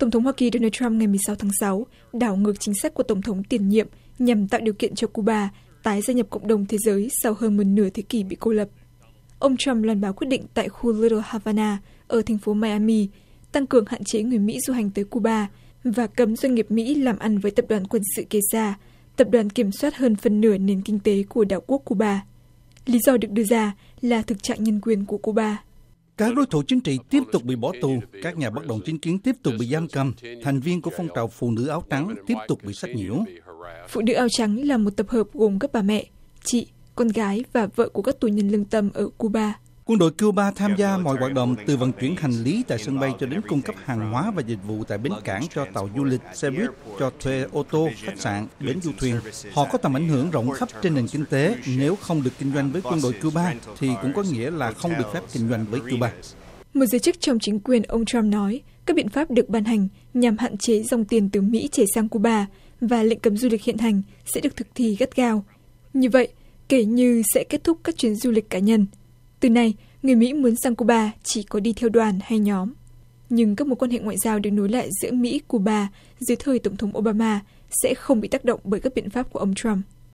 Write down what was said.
tổng thống hoa kỳ Donald Trump ngày 16 tháng 6 đảo ngược chính sách của tổng thống tiền nhiệm nhằm tạo điều kiện cho Cuba tái gia nhập cộng đồng thế giới sau hơn một nửa thế kỷ bị cô lập ông Trump loan báo quyết định tại khu lít Havana ở thành phố Miami tăng cường hạn chế người mỹ du hành tới Cuba và cấm doanh nghiệp mỹ làm ăn với tập đoàn quân sự kê tập đoàn kiểm soát hơn phần nửa nền kinh tế của đảo quốc Cuba. lý do được đưa ra là thực trạng nhân quyền của Cuba. Các đối thủ chính trị tiếp tục bị bỏ tù, các nhà bất đồng chính kiến tiếp tục bị giam cầm, thành viên của phong trào phụ nữ áo trắng tiếp tục bị sách nhiễu. Phụ nữ áo trắng là một tập hợp gồm các bà mẹ, chị, con gái và vợ của các tù nhân lương tâm ở Cuba. Quân đội Cuba tham gia mọi hoạt động từ vận chuyển hành lý tại sân bay cho đến cung cấp hàng hóa và dịch vụ tại bến cảng cho tàu du lịch, xe buýt, cho thuê ô tô, khách sạn, bến du thuyền. Họ có tầm ảnh hưởng rộng khắp trên nền kinh tế. Nếu không được kinh doanh với quân đội Cuba thì cũng có nghĩa là không được phép kinh doanh với Cuba. Một giới chức trong chính quyền ông Trump nói, các biện pháp được ban hành nhằm hạn chế dòng tiền từ Mỹ chảy sang Cuba và lệnh cấm du lịch hiện hành sẽ được thực thi gắt gao. Như vậy, kể như sẽ kết thúc các chuyến du lịch cá nhân từ nay người mỹ muốn sang Cuba chỉ có đi theo đoàn hay nhóm nhưng các mối quan hệ ngoại giao được nối lại giữa mỹ cuba dưới thời tổng thống Obama sẽ không bị tác động bởi các biện pháp của ông Trump.